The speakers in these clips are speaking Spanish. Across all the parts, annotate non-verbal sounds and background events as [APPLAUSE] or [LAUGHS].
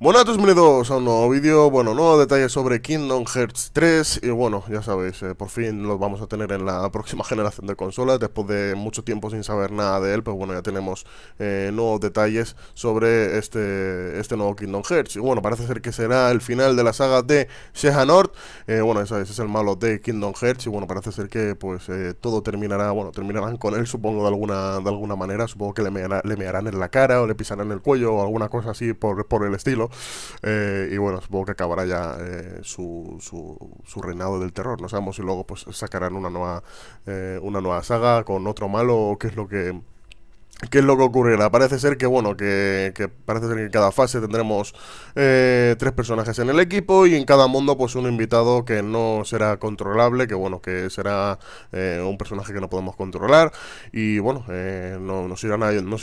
Bueno, todos, a un nuevo vídeo, bueno, nuevos detalles sobre Kingdom Hearts 3 y bueno, ya sabéis, eh, por fin los vamos a tener en la [LAUGHS] próxima generación de consolas, después de mucho tiempo sin saber nada de él, pues bueno, ya tenemos eh, nuevos detalles sobre este, este nuevo Kingdom Hearts y bueno, parece ser que será el final de la saga de Shehanort, eh, bueno, ya sabéis, es el malo de Kingdom Hearts y bueno, parece ser que pues eh, todo terminará, bueno, terminarán con él supongo de alguna, de alguna manera, supongo que le, le mearán en la cara o le pisarán el cuello o alguna cosa así por el estilo eh, y bueno, supongo que acabará ya eh, su, reinado del terror. No sabemos si luego pues sacarán una nueva, eh, una nueva saga con otro malo o qué es lo que ¿Qué es lo que ocurrirá? Parece ser que, bueno, que, parece ser que en cada fase tendremos eh, tres personajes en el equipo y en cada mundo, pues, un invitado que no será controlable, que, bueno, que será eh, un personaje que no podemos controlar y, bueno, eh, nos, nos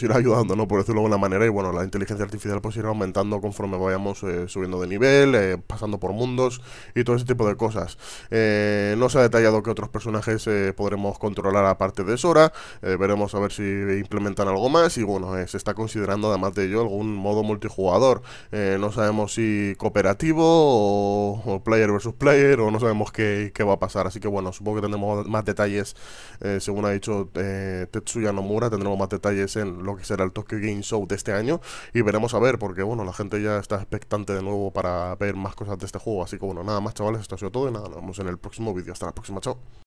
irá ayudando, ¿no? Por decirlo de alguna manera y, bueno, la inteligencia artificial, pues, irá aumentando conforme vayamos subiendo de nivel, pasando por mundos y todo ese tipo de cosas. no se ha detallado que otros personajes podremos controlar aparte de Sora, veremos a ver si implementan algo más y bueno, eh, se está considerando además de ello algún modo multijugador. Eh, no sabemos si cooperativo o, player versus player o no sabemos qué, qué, va a pasar. Así que bueno, supongo que tendremos más detalles, eh, según ha dicho Tetsuya Nomura, tendremos más detalles en lo que será el Tokyo Game Show de este año y veremos a ver porque bueno, la gente ya está expectante de nuevo para ver más cosas de este juego. Así que bueno, nada más chavales, esto ha sido todo y nada, nos vemos en el próximo vídeo. Hasta la próxima, chao.